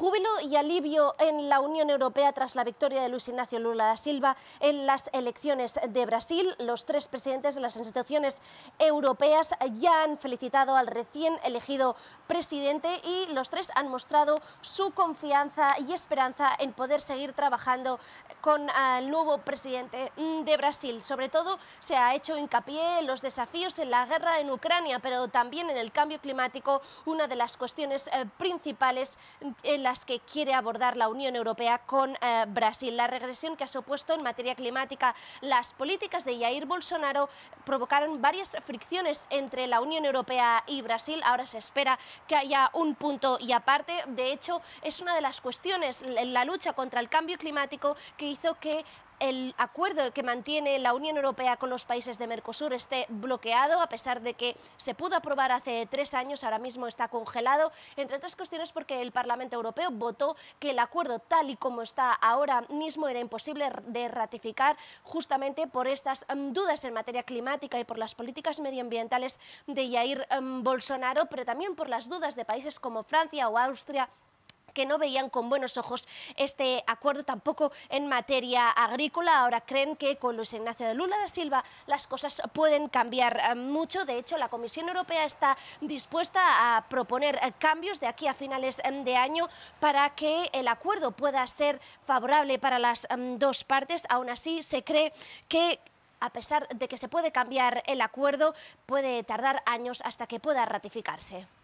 Júbilo y alivio en la Unión Europea tras la victoria de Luis Ignacio Lula da Silva en las elecciones de Brasil. Los tres presidentes de las instituciones europeas ya han felicitado al recién elegido presidente y los tres han mostrado su confianza y esperanza en poder seguir trabajando con ah, el nuevo presidente mm, de Brasil. Sobre todo se ha hecho hincapié en los desafíos en la guerra en Ucrania, pero también en el cambio climático, una de las cuestiones eh, principales en las que quiere abordar la Unión Europea con eh, Brasil. La regresión que ha supuesto en materia climática las políticas de Jair Bolsonaro provocaron varias fricciones entre la Unión Europea y Brasil. Ahora se espera que haya un punto y aparte. De hecho, es una de las cuestiones, la lucha contra el cambio climático que hizo que el acuerdo que mantiene la Unión Europea con los países de Mercosur esté bloqueado, a pesar de que se pudo aprobar hace tres años, ahora mismo está congelado, entre otras cuestiones porque el Parlamento Europeo votó que el acuerdo tal y como está ahora mismo era imposible de ratificar justamente por estas mm, dudas en materia climática y por las políticas medioambientales de Jair mm, Bolsonaro, pero también por las dudas de países como Francia o Austria que no veían con buenos ojos este acuerdo tampoco en materia agrícola. Ahora creen que con Luis Ignacio de Lula da Silva las cosas pueden cambiar eh, mucho. De hecho, la Comisión Europea está dispuesta a proponer eh, cambios de aquí a finales em, de año para que el acuerdo pueda ser favorable para las em, dos partes. Aún así, se cree que a pesar de que se puede cambiar el acuerdo, puede tardar años hasta que pueda ratificarse.